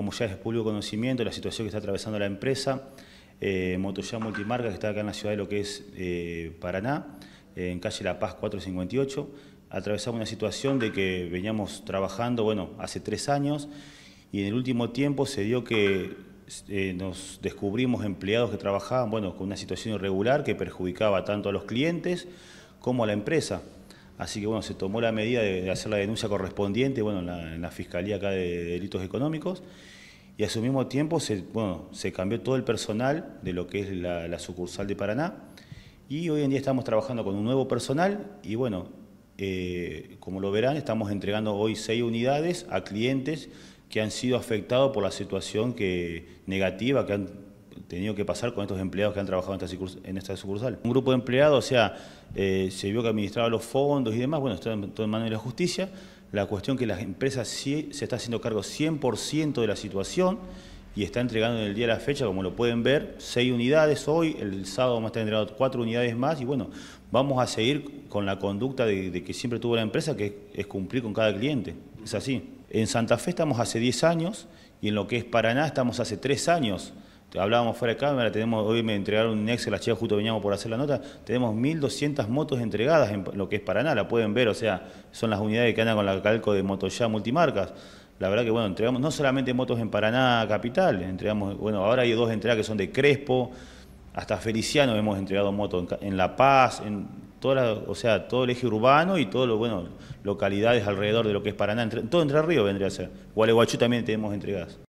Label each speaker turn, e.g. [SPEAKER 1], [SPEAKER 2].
[SPEAKER 1] como ya es público conocimiento, la situación que está atravesando la empresa, eh, Multimarca, que está acá en la ciudad de lo que es eh, Paraná, en calle La Paz 458, atravesamos una situación de que veníamos trabajando, bueno, hace tres años, y en el último tiempo se dio que eh, nos descubrimos empleados que trabajaban, bueno, con una situación irregular que perjudicaba tanto a los clientes como a la empresa. Así que bueno, se tomó la medida de hacer la denuncia correspondiente bueno, en, la, Fiscalía acá de Delitos Económicos y a su mismo tiempo se, se cambió todo el personal de lo que es la, sucursal de Paraná y hoy en día estamos trabajando con un nuevo personal y bueno, eh, como lo verán, estamos entregando hoy seis unidades a clientes que han sido afectados por la situación que, negativa que han tenido que pasar con estos empleados que han trabajado en esta sucursal. Un grupo de empleados, o sea, eh, se vio que administraba los fondos y demás, bueno, está todo en manos de la justicia. La cuestión que la empresa se está haciendo cargo 100% de la situación y está entregando en el día de la fecha, como lo pueden ver, seis unidades hoy, el sábado vamos a estar entregando cuatro unidades más y bueno, vamos a seguir con la conducta de, que siempre tuvo la empresa, que es, es, cumplir con cada cliente. Es así. En Santa Fe estamos hace 10 años y en lo que es Paraná estamos hace 3 años hablábamos fuera de cámara, tenemos, hoy me entregaron un Excel, las chicas justo veníamos por hacer la nota, tenemos 1.200 motos entregadas en lo que es Paraná, la pueden ver, o sea, son las unidades que andan con la calco de ya multimarcas. La verdad que, bueno, entregamos no solamente motos en Paraná capital, entregamos, bueno, ahora hay dos entregas que son de Crespo, hasta Feliciano hemos entregado motos en, La Paz, en toda o sea, todo el eje urbano y todas lo, bueno, localidades alrededor de lo que es Paraná, todo Entre río vendría a ser. Gualeguaychú también tenemos entregadas.